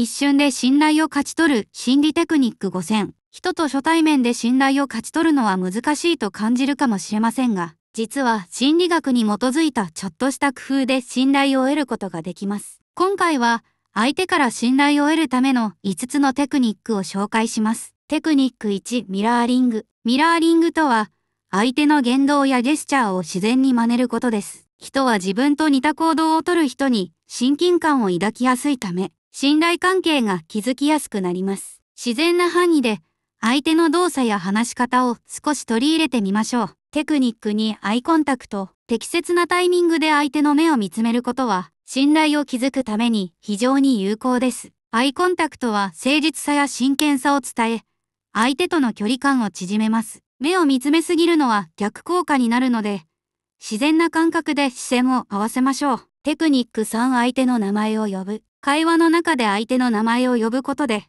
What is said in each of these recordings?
一瞬で信頼を勝ち取る心理テクニック5000。人と初対面で信頼を勝ち取るのは難しいと感じるかもしれませんが、実は心理学に基づいたちょっとした工夫で信頼を得ることができます。今回は相手から信頼を得るための5つのテクニックを紹介します。テクニック1、ミラーリング。ミラーリングとは、相手の言動やジェスチャーを自然に真似ることです。人は自分と似た行動をとる人に親近感を抱きやすいため、信頼関係が築きやすくなります。自然な範囲で相手の動作や話し方を少し取り入れてみましょう。テクニックにアイコンタクト、適切なタイミングで相手の目を見つめることは、信頼を築くために非常に有効です。アイコンタクトは誠実さや真剣さを伝え、相手との距離感を縮めます。目を見つめすぎるのは逆効果になるので、自然な感覚で視線を合わせましょう。テクニック3相手の名前を呼ぶ。会話の中で相手の名前を呼ぶことで、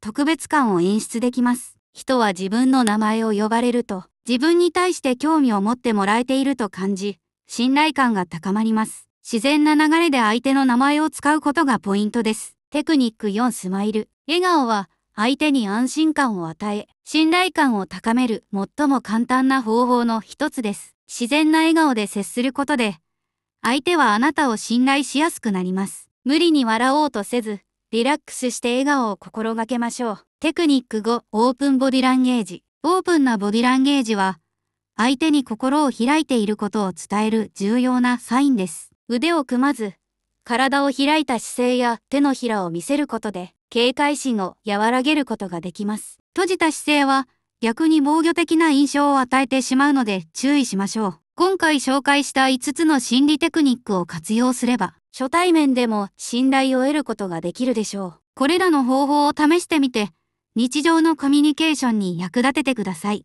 特別感を演出できます。人は自分の名前を呼ばれると、自分に対して興味を持ってもらえていると感じ、信頼感が高まります。自然な流れで相手の名前を使うことがポイントです。テクニック4スマイル。笑顔は相手に安心感を与え、信頼感を高める最も簡単な方法の一つです。自然な笑顔で接することで、相手はあなたを信頼しやすくなります。無理に笑おうとせず、リラックスして笑顔を心がけましょう。テクニック5、オープンボディランゲージ。オープンなボディランゲージは、相手に心を開いていることを伝える重要なサインです。腕を組まず、体を開いた姿勢や手のひらを見せることで、警戒心を和らげることができます。閉じた姿勢は、逆に防御的な印象を与えてしまうので注意しましょう。今回紹介した5つの心理テクニックを活用すれば、初対面でも信頼を得ることができるでしょう。これらの方法を試してみて、日常のコミュニケーションに役立ててください。